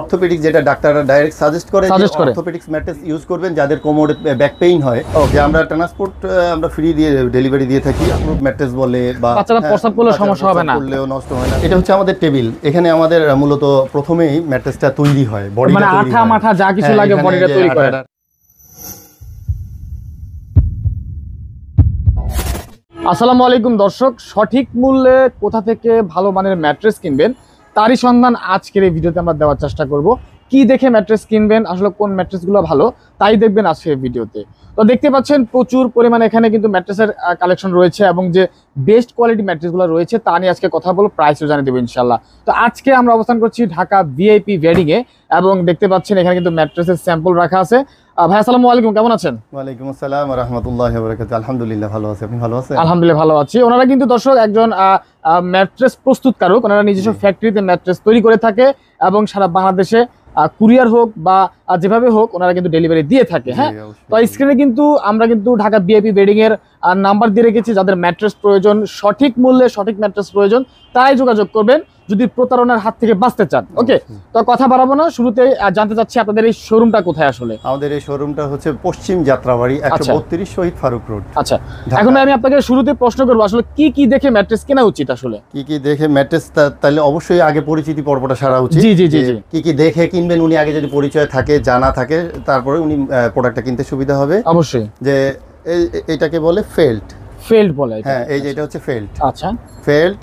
Orthopaedic যেটা ডাক্তাররা direct suggest করে অর্থোপেডিক্স ম্যাট্রেস ইউজ করবেন যাদের কোমরে ব্যাক পেইন হয় ওকে আমরা ট্রান্সপোর্ট আমরা ফ্রি দিয়ে ডেলিভারি দিয়ে থাকি ম্যাট্রেস বলে বা বাচ্চারা হ্যাঁ, প্রস্রাব করলে সমস্যা হবে না করলেও নষ্ট হয় না এটা হচ্ছে আমাদের টেবিল এখানে আমাদের মূলত প্রথমেই ম্যাট্রেসটা তৈরি হয় বডি মানে আঠা মাঠা যা কিছু হ্যাঁ, লাগে বডিটা তৈরি করে আসসালামু আলাইকুম দর্শক সঠিক মূল্যে কোথা থেকে ভালো মানের ম্যাট্রেস কিনবেন তারই সন্ধান আজকের এই ভিডিওতে আমরা দেওয়ার চেষ্টা করব কি দেখে ম্যাট্রেস কিনবেন আসলে কোন ম্যাট্রেসগুলো ভালো তাই দেখবেন আজকে ভিডিওতে তো দেখতে পাচ্ছেন প্রচুর পরিমাণে এখানে কিন্তু ম্যাট্রেসের কালেকশন রয়েছে এবং যে বেস্ট কোয়ালিটি ম্যাট্রেসগুলো রয়েছে তা নিয়ে আজকে কথা বলবো প্রাইসও জানিয়ে দেবো ইনশাল্লাহ তো আজকে আমরা অবস্থান করছি ঢাকা ভিআইপি এ এবং দেখতে পাচ্ছেন এখানে কিন্তু ম্যাট্রেসের স্যাম্পল রাখা আছে আছেন ওয়ালাইকুম আসসালাম ভালো ভালো আলহামদুলিল্লাহ ভালো আছি ওনারা কিন্তু দর্শক একজন ম্যাট্রেস প্রস্তুতকারক ওনারা নিজস্ব ফ্যাক্টরিতে ম্যাট্রেস তৈরি করে থাকে এবং সারা বাংলাদেশে কুরিয়ার হোক বা আর যেভাবে হোক ওনারা কিন্তু ডেলিভারি দিয়ে থাকে হ্যাঁ তো স্ক্রিনে কিন্তু আমরা কিন্তু ঢাকা বিআইপি বেডিং এর নাম্বার দিয়ে রেখেছি যাদের ম্যাট্রেস প্রয়োজন সঠিক মূল্যে সঠিক ম্যাট্রেস প্রয়োজন তারাই যোগাযোগ করবেন যদি প্রতারণার হাত থেকে বাঁচতে চান ওকে তো কথা বাড়াবো না শুরুতে জানতে চাচ্ছি আপনাদের এই শোরুমটা কোথায় আসলে আমাদের এই শোরুমটা হচ্ছে পশ্চিম যাত্রাবাড়ি একশো আচ্ছা। বত্রিশ শহীদ ফারুক রোড আচ্ছা এখন আমি আপনাকে শুরুতে প্রশ্ন করবো আসলে কি কি দেখে ম্যাট্রেস কেনা উচিত আসলে কি কি দেখে ম্যাট্রেস তাহলে অবশ্যই আগে পরিচিতি পর্বটা সারা উচিত জি জি জি কি কি দেখে কিনবেন উনি আগে যদি পরিচয় থাকে জানা থাকে তারপরে উনি প্রোডাক্টটা কিনতে সুবিধা হবে অবশ্যই যে এইটাকে বলে ফেল্ট ফেল্ট বলে হ্যাঁ এই যে এটা হচ্ছে ফেল্ট আচ্ছা ফেল্ট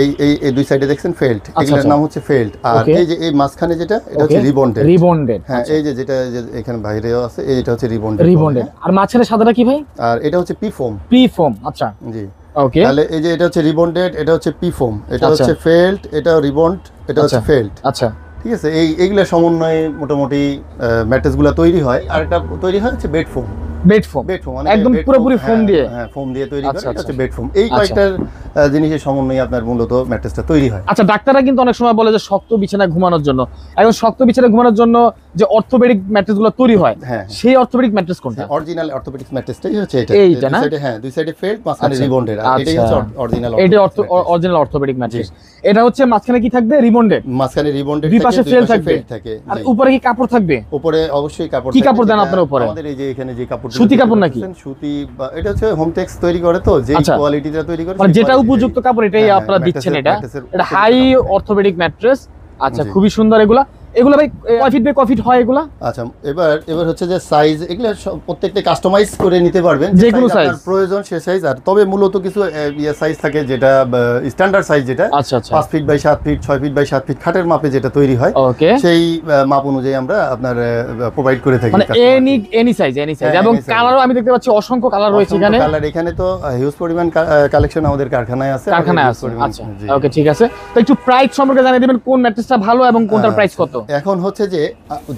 এই এই এই দুই সাইডে দেখছেন ফেল্ট আচ্ছা, এগুলোর আচ্ছা। নাম হচ্ছে ফেল্ট আর এই যে এই মাঝখানে যেটা এটা হচ্ছে রিবন্ডেড রিবন্ডেড হ্যাঁ আচ্ছা। এই যে যেটা এখানে বাইরেও আছে এই এটা হচ্ছে রিবন্ডেড রিবন্ডেড হ্যাঁ। আর মাঝখানে সাদাটা কি ভাই আর এটা হচ্ছে পি ফোম পি ফোম আচ্ছা জি ওকে তাহলে এই যে এটা হচ্ছে রিবন্ডেড এটা হচ্ছে পি ফোম এটা হচ্ছে ফেল্ট এটা রিবন্ড এটা হচ্ছে ফেল্ট আচ্ছা ঠিক আছে এই এইগুলো সমন্বয়ে মোটামুটি ম্যাট্রেসগুলো তৈরি হয় আর একটা তৈরি হয় হচ্ছে বেড ফোম হ্যাঁ সেই ম্যাট্রেস কোনটা হ্যাঁ, হ্যাঁ, দুই সাইডে মাঝখানে আচ্ছা। আচ্ছা। অরিজিনাল এটা হচ্ছে মাঝখানে কি থাকবে রিবন্ডেড মাঝখানে রিবন্ডেড দুই পাশে ফ্রেল থাকবে আর উপরে কি কাপড় থাকবে উপরে অবশ্যই কাপড় কি কাপড় দেন আপনার উপরে আমাদের এই যে এখানে যে কাপড় সুতি কাপড় নাকি সুতি বা এটা হচ্ছে হোম টেক্স তৈরি করে তো যে কোয়ালিটিটা আচ্ছা। তৈরি করে মানে যেটা উপযুক্ত কাপড় এটাই হ্যাঁ, হ্যাঁ, আপনারা দিচ্ছেন এটা এটা হাই অর্থোপেডিক ম্যাট্রেস আচ্ছা খুবই সুন্দর এগুলা এগুলো ভাই হয় এগুলো আচ্ছা এবার এবার হচ্ছে যে সাইজ এগুলো প্রত্যেকটা কাস্টমাইজ করে নিতে পারবেন যে কোনো সাইজ প্রয়োজন সে সাইজ আর তবে মূলত কিছু সাইজ ইয়ে থাকে যেটা স্ট্যান্ডার্ড সাইজ যেটা আচ্ছা আচ্ছা 5 feet by 7 feet 6 feet by 7 feet খাটের মাপে যেটা তৈরি হয় সেই মাপ অনুযায়ী আমরা আপনার প্রোভাইড করে থাকি মানে any any size any size এবং কালারও আমি দেখতে পাচ্ছি অসংখ্য কালার রয়েছে এখানে কালার এখানে তো হিউজ পরিমাণ কালেকশন আমাদের কারখানায় আছে কারখানায় আছে আচ্ছা ওকে ঠিক আছে তো একটু প্রাইস সম্পর্কে জানিয়ে দিবেন কোন ম্যাট্রেসটা ভালো এবং কোনটার প্রাইস আচ্ছা। কত এখন হচ্ছে যে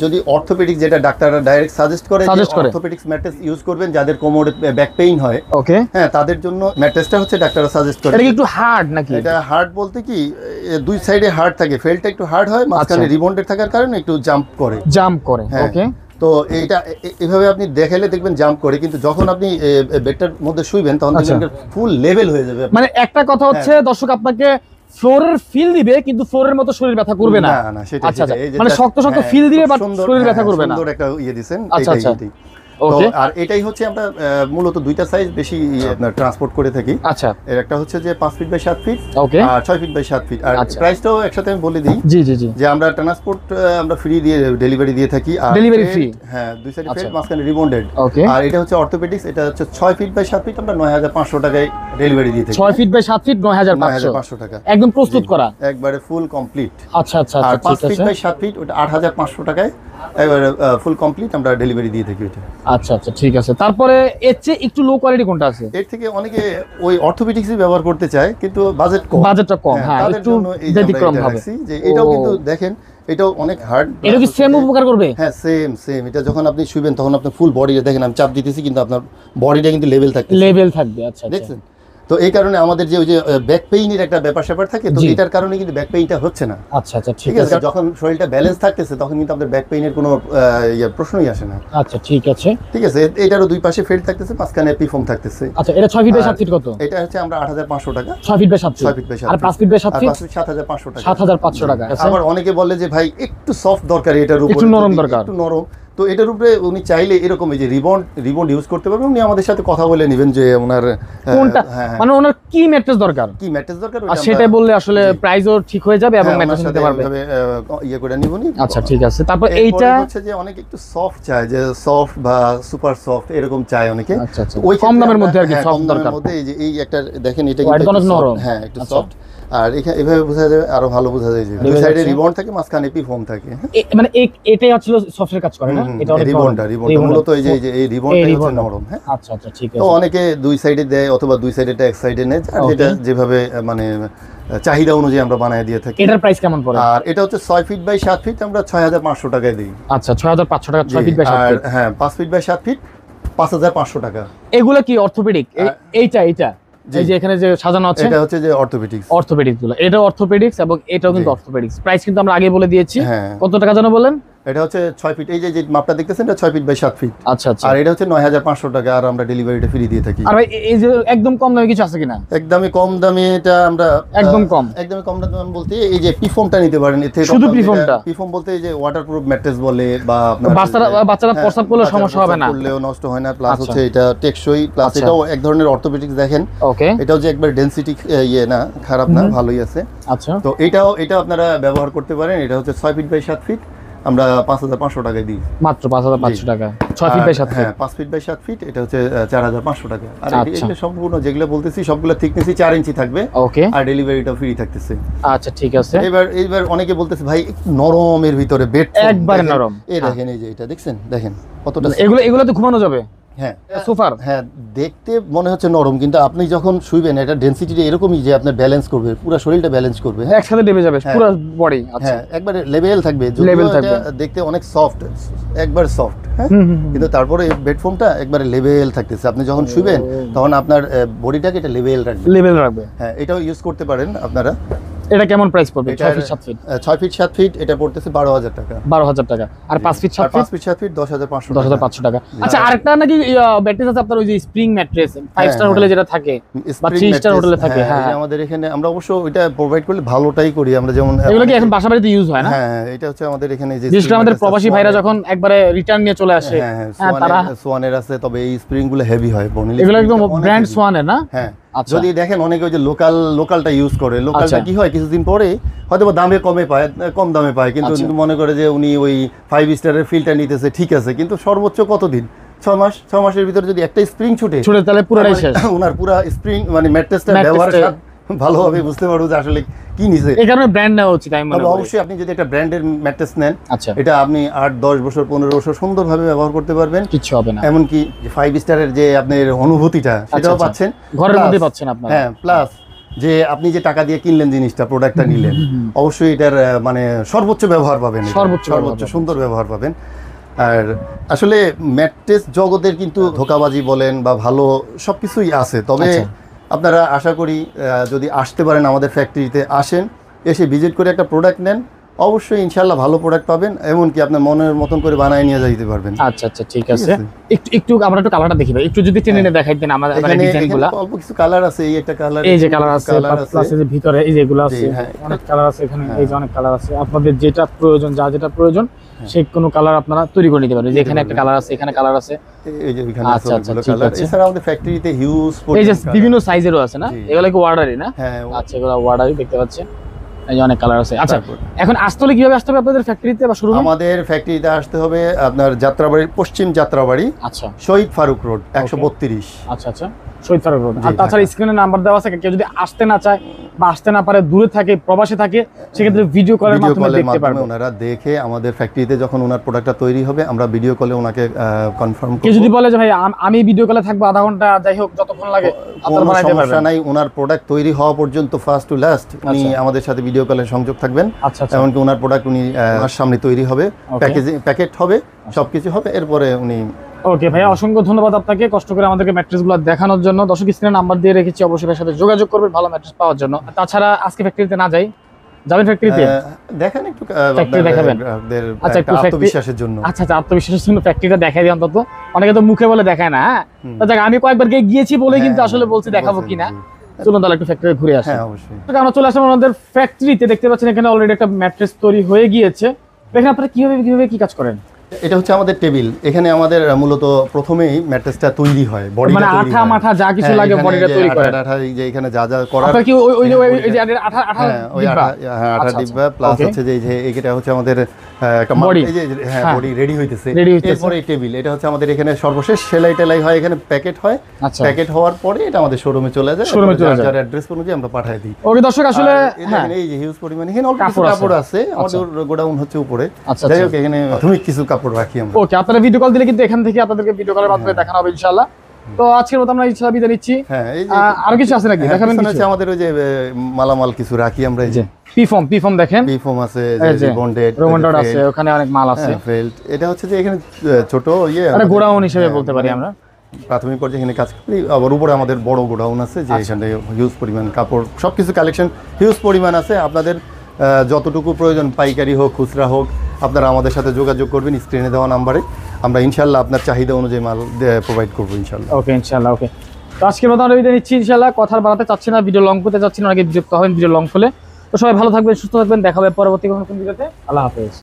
যদি অর্থোপেডিক যেটা ডাক্তাররা ডাইরেক্ট সাজেস্ট করে অর্থোপেডিক্স ম্যাট্রেস ইউজ করবেন যাদের কোমরে ব্যাক পেইন হয় ওকে হ্যাঁ তাদের জন্য ম্যাট্রেসটা হচ্ছে ডাক্তাররা সাজেস্ট করে এটা একটু হার্ড নাকি এটা হার্ড বলতে কি দুই সাইডে হার্ড থাকে ফেলটা একটু হার্ড হয় আচ্ছা। মাঝখানে রিবন্ডেড থাকার কারণে একটু জাম্প করে জাম্প করে ওকে হ্যাঁ। তো এটা এভাবে আপনি দেখালে দেখবেন জাম্প করে কিন্তু যখন আপনি বেডটার মধ্যে শুইবেন তখন ফুল আচ্ছা। লেভেল হয়ে যাবে মানে একটা কথা হ্যাঁ। হচ্ছে দর্শক আপনাকে ফ্লোরের ফিল দিবে কিন্তু ফ্লোরের মতো শরীর ব্যথা করবে না আচ্ছা, আচ্ছা, মানে শক্ত শক্ত ফিল হ্যাঁ, দিবে বাট শরীর হ্যাঁ, ব্যথা হ্যাঁ, করবে না একটা ইয়ে দিবেন আচ্ছা আচ্ছা আর এটাই হচ্ছে আমরা মূলত দুইটা সাইজ বেশি ট্রান্সপোর্ট ইয়ে, আচ্ছা। করে থাকি আচ্ছা এর একটা হচ্ছে যে পাঁচ ফিট বাই সাত ফিট আর ছয় ফিট বাই সাত ফিট আর প্রাইসটাও আচ্ছা। একসাথে আমি বলে দিই জি জি যে আমরা ট্রান্সপোর্ট আমরা ফ্রি দিয়ে ডেলিভারি দিয়ে থাকি আর ডেলিভারি ফ্রি হ্যাঁ দুই সাইড আচ্ছা। ফেড মাঝখানে রিবন্ডেড আর এটা হচ্ছে অর্থোপেডিক্স এটা হচ্ছে ছয় ফিট বাই সাত ফিট আমরা নয় হাজার পাঁচশো টাকায় ডেলিভারি দিয়ে থাকি ছয় ফিট বাই সাত ফিট নয় হাজার পাঁচশো টাকা একদম প্রস্তুত করা একবারে ফুল কমপ্লিট আচ্ছা আচ্ছা আর পাঁচ ফিট বাই সাত ফিট ওটা আট হাজার পাঁচশো টাকায় ফুল কমপ্লিট আমরা ডেলিভারি দিয়ে থাকি আচ্ছা আচ্ছা ঠিক আছে তারপরে এর চেয়ে একটু লো কোয়ালিটি কোনটা আছে এর থেকে অনেকে ওই অর্থোপেডিক্সই ব্যবহার করতে চায় কিন্তু বাজেট কম বাজেটটা কম হ্যাঁ, হ্যাঁ একটু ব্যতিক্রম যে এটাও কিন্তু দেখেন এটাও অনেক হার্ড এটা কি সেম উপকার করবে হ্যাঁ সেম সেম এটা যখন আপনি শুবেন তখন আপনার ফুল বডিটা দেখেন আমি চাপ দিতেছি কিন্তু আপনার বডিটা কিন্তু লেভেল থাকবে লেভেল থাকবে আচ্ছা, আচ্ছা। দেখছেন তো এই কারণে আমাদের যে ওই যে ব্যাক পেইনের একটা ব্যাপার স্যাপার থাকে তো এটার কারণে কিন্তু ব্যাক পেইনটা হচ্ছে না আচ্ছা আচ্ছা ঠিক আছে যখন শরীরটা ব্যালেন্স থাকতেছে তখন কিন্তু আমাদের ব্যাক পেইনের কোনো ইয়ে, প্রশ্নই আসে না আচ্ছা ঠিক আছে ঠিক আছে এটারও দুই পাশে ফেড থাকতেছে মাঝখানে পিফোম থাকতেছে আচ্ছা এটা 6 ফিট বাই 7 ফিট কত এটা হচ্ছে আমরা 8500 টাকা 6 feet by 7 feet 6 feet by 7 আর 5 ফিট বাই 7 ফিট 7500 টাকা 7500 টাকা আচ্ছা। আবার অনেকে বলে যে ভাই একটু সফট দরকার এটার উপর একটু নরম দরকার একটু নরম তো এটার উপরে উনি চাইলে এরকম এই যে রিবন রিবন ইউজ করতে পারবেন উনি আমাদের সাথে কথা বলে নেবেন যে ওনার কোনটা হ্যাঁ, হ্যাঁ। মানে ওনার কি ম্যাট্রেস দরকার কি ম্যাট্রেস দরকার আর সেটা বললে আসলে প্রাইসও ঠিক হয়ে যাবে এবং ম্যাট্রেস নিতে পারবে ইয়ে করে নিব নি আচ্ছা ঠিক আছে তারপর এইটা হচ্ছে যে অনেকে একটু সফট চায় যে সফট বা সুপার সফট এরকম চায় অনেকে আচ্ছা আচ্ছা ওই কম দামের মধ্যে আর কি সফট হ্যাঁ, দরকার মধ্যে এই যে এই একটা দেখেন এটা কিন্তু নরম হ্যাঁ একটু সফট আচ্ছা। আর এভাবে বোঝা যাবে আরো ভালো বোঝা যায় দুই সাইডে রিবন থাকে মাঝখানে পি ফোম থাকে মানে এটাই হচ্ছিল সফটওয়্যার কাজ করে না এটা রিবনটা রিবনটা মূলত এই যে এই রিবনটাই হচ্ছে নরম হ্যাঁ আচ্ছা আচ্ছা ঠিক আছে তো অনেকে দুই সাইডে দেয় অথবা দুই সাইডেটা এক সাইডে নেয় যেটা যেভাবে মানে চাহিদা অনুযায়ী আমরা বানায় দিয়ে থাকি এটার প্রাইস কেমন পড়ে আর এটা হচ্ছে 6 ফিট বাই 7 ফিট আমরা 6500 টাকায় দিই আচ্ছা 6500 টাকা 6 ফিট বাই 7 ফিট হ্যাঁ 5 ফিট বাই 7 ফিট 5500 টাকা এগুলো কি অর্থোপেডিক এইটা এইটা এই যে এখানে যে সাজানো আছে এটা হচ্ছে যে অর্থোপেডিক্স অর্থোপেডিক্স গুলো এটা অর্থোপেডিক্স এবং এটাও কিন্তু অর্থোপেডিক্স প্রাইস কিন্তু আমরা আগে বলে দিয়েছি হ্যাঁ। কত টাকা যেন বলেন এটা হচ্ছে ছয় ফিট এই যে মাপটা দেখতেছেন এটা ছয় ফিট বাই সাত ফিট আচ্ছা আচ্ছা আর এটা হচ্ছে নয় হাজার পাঁচশো টাকা আর আমরা ডেলিভারিটা ফ্রি দিয়ে থাকি এই যে একদম কম দামে কিছু আছে কিনা একদমই কম দামে এটা আমরা একদম কম একদমই কম দাম বলতে এই যে পিফোমটা নিতে পারেন এতে শুধু পিফোমটা পিফোম বলতে এই যে ওয়াটারপ্রুফ ম্যাট্রেস বলে বা বাচ্চারা বাচ্চারা হ্যাঁ, প্রস্রাব করলে সমস্যা হবে না করলেও নষ্ট হয় না প্লাস আচ্ছা। হচ্ছে এটা টেকসই প্লাস আচ্ছা। এটাও এক ধরনের অর্থোপেডিক্স দেখেন ওকে এটাও যে একবার ডেনসিটি ইয়ে না খারাপ না ভালোই আছে আচ্ছা তো এটাও এটা আপনারা ব্যবহার করতে পারেন এটা হচ্ছে ছয় ফিট বাই সাত ফিট আমরা পাঁচ হাজার দিই মাত্র পাঁচ হাজার পাঁচশো টাকা ছয় ফিট বাই সাত হ্যাঁ পাঁচ ফিট বাই সাত ফিট এটা হচ্ছে চার টাকা আর এটা আচ্ছা। সম্পূর্ণ যেগুলো বলতেছি সবগুলো থিকনেসই চার ইঞ্চি থাকবে ওকে আর ডেলিভারিটা ফ্রি থাকতেছে আচ্ছা ঠিক আছে এবার এইবার অনেকে বলতেছে ভাই নরম এর ভিতরে বেড একবার নরম এই দেখেন এই যে এটা দেখছেন দেখেন কতটা এগুলো এগুলো তো ঘুমানো যাবে হ্যাঁ সোফার হ্যাঁ দেখতে মনে হচ্ছে নরম কিন্তু আপনি যখন শুইবেন এটা এরকমই যে আপনার ব্যালেন্স করবে পুরো শরীরটা ব্যালেন্স করবে হ্যাঁ একসাথে নেমে যাবে হ্যাঁ। পুরো বডি একবার লেভেল থাকবে লেভেল থাকবে দেখতে অনেক সফট একবার সফট হ্যাঁ? কিন্তু তারপরে এই বেড একবারে লেভেল থাকতেছে আপনি যখন শুবেন তখন আপনার বডিটাকে এটা লেভেল রাখবে লেভেল রাখবে হ্যাঁ এটাও ইউজ করতে পারেন আপনারা এটা কেমন প্রাইস পড়বে 6 ফিট 7 ফিট 6 ফিট 7 ফিট এটা পড়তেছে 12000 টাকা 12000 টাকা আর 5 ফিট 7 ফিট 5 ফিট 7 ফিট 10500 10500 টাকা আচ্ছা আরেকটা নাকি ম্যাট্রেস আছে আপনার ওই যে স্প্রিং ম্যাট্রেস 5 স্টার হোটেলে যেটা থাকে বা 3 স্টার হোটেলে থাকে হ্যাঁ, হ্যাঁ। আমাদের এখানে আমরা অবশ্য এটা প্রোভাইড করলে ভালোটাই করি আমরা যেমন এগুলো কি এখন বাসা বাড়িতে ইউজ হয় না হ্যাঁ, হ্যাঁ এটা হচ্ছে আমাদের এখানে যে বিশেষ করে আমাদের প্রবাসী ভাইরা যখন একবারে রিটার্ন নিয়ে চলে আসে হ্যাঁ সোয়ানের হ্যাঁ, আছে তবে এই স্প্রিং গুলো হেভি হয় এগুলো একদম ব্র্যান্ড সোয়ানের না হ্যাঁ আচ্ছা। যদি দেখেন অনেকে ওই যে লোকাল লোকালটা ইউজ করে লোকালটা আচ্ছা। কি হয় কিছুদিন পরে হয়তো দামে কমে পায় কম দামে পায় কিন্তু আচ্ছা। মনে করে যে উনি ওই ফাইভ স্টারের ফিল্টার নিতেছে ঠিক আছে কিন্তু সর্বোচ্চ কতদিন ছ মাস ছ মাসের ভিতরে যদি একটা স্প্রিং ছুটে ছুটে তাহলে পুরো ওনার পুরো স্প্রিং মানে ম্যাট্রেসটা ব্যবহার ভালোভাবে বুঝতে পারবো যে আসলে কি নিছে এই কারণে ব্র্যান্ড নেওয়া উচিত আমি মানে অবশ্যই আপনি যদি একটা ব্র্যান্ডের ম্যাট্রেস নেন আচ্ছা। এটা আপনি আট দশ বছর পনেরো বছর সুন্দরভাবে ব্যবহার করতে পারবেন কিছু হবে না এমনকি ফাইভ স্টারের যে আপনার অনুভূতিটা আচ্ছা, সেটাও আচ্ছা। পাচ্ছেন ঘরের মধ্যে পাচ্ছেন আপনি হ্যাঁ প্লাস যে আপনি যে টাকা দিয়ে কিনলেন জিনিসটা প্রোডাক্টটা নিলেন অবশ্যই এটার মানে সর্বোচ্চ ব্যবহার পাবেন সর্বোচ্চ সর্বোচ্চ সুন্দর ব্যবহার পাবেন আর আসলে ম্যাট্রেস জগতের কিন্তু ধোকাবাজি বলেন বা ভালো সবকিছুই আছে তবে আপনারা আশা করি যদি আসতে পারেন আমাদের ফ্যাক্টরিতে আসেন এসে ভিজিট করে একটা প্রোডাক্ট নেন অবশ্যই ইনশাল্লাহ ভালো প্রোডাক্ট পাবেন এমনকি আপনার মনের মতন করে বানায় নিয়ে যাইতে পারবেন আচ্ছা আচ্ছা ঠিক আছে একটু একটু আমরা একটু কালারটা দেখি একটু যদি টেনে এনে দেখাই দেন আমাদের এখানে ডিজাইনগুলো অল্প কিছু কালার আছে এই একটা কালার এই যে কালার আছে প্লাস এই যে ভিতরে এই যেগুলো আছে হ্যাঁ। অনেক কালার আছে এখানে হ্যাঁ। এই যে অনেক কালার আছে আপনাদের যেটা প্রয়োজন যা যেটা প্রয়োজন হ্যাঁ। সেই কোন কালার আপনারা তৈরি করে নিতে পারেন যে এখানে একটা কালার আছে এখানে কালার আছে এই যে এখানে আছে আচ্ছা আচ্ছা ঠিক আছে এছাড়া আমাদের ফ্যাক্টরিতে হিউজ এই যে বিভিন্ন সাইজেরও আছে না এগুলো কি অর্ডারই না হ্যাঁ আচ্ছা এগুলো অর্ডারই দেখতে পাচ্ছেন অনেক কালার আছে আচ্ছা এখন আসতে হলে কিভাবে আসতে হবে আপনাদের ফ্যাক্টরিতে বা শুরু আমাদের ফ্যাক্টরিতে আসতে হবে আপনার যাত্রাবাড়ির পশ্চিম যাত্রাবাড়ি আচ্ছা শহীদ ফারুক রোড একশো আচ্ছা আচ্ছা শহীদ ফারুক রোড আর তাছাড়া স্ক্রিনে নাম্বার দেওয়া আছে কেউ যদি আসতে না চায় বা আসতে না পারে দূরে থাকে প্রবাসে থাকে সেক্ষেত্রে ভিডিও কলের মাধ্যমে ওনারা দেখে আমাদের ফ্যাক্টরিতে যখন ওনার প্রোডাক্টটা তৈরি হবে আমরা ভিডিও কলে ওনাকে কনফার্ম করি যদি বলে যে ভাই আমি ভিডিও কলে থাকবো আধা ঘন্টা যাই হোক যতক্ষণ লাগে নাই ওনার প্রোডাক্ট তৈরি হওয়া পর্যন্ত ফার্স্ট টু লাস্ট উনি আচ্ছা। আমাদের সাথে ভিডিও কলে সংযোগ থাকবেন আচ্ছা, আচ্ছা। এমনকি ওনার প্রোডাক্ট উনি সামনে তৈরি হবে প্যাকেজিং প্যাকেট হবে সবকিছু হবে এরপরে উনি ওকে ভাইয়া অসংখ্য ধন্যবাদ আপনাকে কষ্ট করে আমাদেরকে ম্যাট্রেসগুলো দেখানোর জন্য দর্শক স্ক্রিনে নাম্বার দিয়ে রেখেছি অবশ্যই সাথে যোগাযোগ করবেন ভালো ম্যাট্রেস পাওয়ার জন্য তাছাড়া আজকে ফ্যাক্টরিতে না যাই যাবেন ফ্যাক্টরিতে দেখেন একটু ফ্যাক্টরি দেখাবেন আচ্ছা একটু আত্মবিশ্বাসের জন্য আচ্ছা আচ্ছা আত্মবিশ্বাসের জন্য ফ্যাক্টরিটা দেখাই দিই অন্তত অনেকে তো মুখে বলে দেখায় না হ্যাঁ আমি কয়েকবার গিয়ে গিয়েছি বলে কিন্তু হ্যাঁ, আসলে হ্যাঁ, বলছি দেখাবো কিনা চলুন তাহলে একটু ফ্যাক্টরি ঘুরে আসি হ্যাঁ, আমরা চলে আসলাম আমাদের ফ্যাক্টরিতে দেখতে পাচ্ছেন এখানে অলরেডি একটা ম্যাট্রেস তৈরি হয়ে গিয়েছে দেখেন আপনারা কিভাবে কিভাবে কি কাজ করেন এটা হচ্ছে আমাদের টেবিল এখানে আমাদের মূলত প্রথমেই ম্যাট্রেসটা তৈরি হয় বডি মানে আঠা মাঠা যা কিছু হ্যাঁ, লাগে বডিটা তৈরি করে আঠা এই যে এখানে যা যা করা আপনি আচ্ছা, কি ওই ওই যে আঠা আঠা হ্যাঁ, ওই আঠা হ্যাঁ আঠা আচ্ছা, ডিব্বা প্লাস আচ্ছা, হচ্ছে যে এই এটা হচ্ছে আমাদের একটা এই যে হ্যাঁ বডি হ্যাঁ। রেডি হইতেছে এরপর এই টেবিল এটা হচ্ছে আমাদের এখানে সর্বশেষ সেলাই টেলাই হয় এখানে প্যাকেট হয় প্যাকেট হওয়ার পরে এটা আমাদের শোরুমে চলে যায় শোরুমে চলে যায় অ্যাড্রেস অনুযায়ী আমরা পাঠিয়ে দিই ওকে দর্শক আসলে হ্যাঁ এই যে হিউজ পরিমাণে এখানে অল্প কাপড় আছে আমাদের গোডাউন হচ্ছে উপরে যাই হোক এখানে প্রাথমিক কিছু সাপোর্ট রাখি আমরা ওকে আপনারা ভিডিও কল দিলে কিন্তু এখান থেকে আপনাদেরকে ভিডিও কলের মাধ্যমে হ্যাঁ। দেখানো হবে ইনশাআল্লাহ তো আজকের মতো আমরা ইনশাআল্লাহ বিদায় নিচ্ছি হ্যাঁ আর কিছু আছে নাকি হ্যাঁ, দেখাবেন কিছু আমাদের ওই যে মালামাল কিছু রাখি আমরা এই যে দেখেন আছে আছে ওখানে অনেক মাল আছে ফেল্ট হ্যাঁ, এটা হচ্ছে যে এখানে ছোট ইয়ে মানে গোডাউন হিসেবে বলতে পারি মানে আমরা প্রাথমিক পর্যায়ে এখানে কাজ করি আবার উপরে আমাদের বড় গোডাউন আছে যে আচ্ছা। এখানে হিউজ পরিমাণ কাপড় সব কিছু কালেকশন হিউজ পরিমাণ আছে আপনাদের যতটুকু প্রয়োজন পাইকারি হোক খুচরা হোক আপনারা আমাদের সাথে যোগাযোগ করবেন স্ক্রিনে দেওয়া নাম্বারে আমরা ইনশাল্লাহ আপনার চাহিদা অনুযায়ী মাল প্রোভাইড করবো ইনশাল্লাহ ওকে ইনশাল্লাহ ওকে তো আজকের মতো আমরা নিচ্ছি ইনশাল্লাহ কথা বাড়াতে চাচ্ছি না ভিডিও লং করতে চাচ্ছি না অনেকে বিরক্ত হবেন ভিডিও লং ফলে তো সবাই ভালো থাকবেন সুস্থ থাকবেন দেখা হবে পরবর্তী কোনো ভিডিওতে আল্লাহ হাফেজ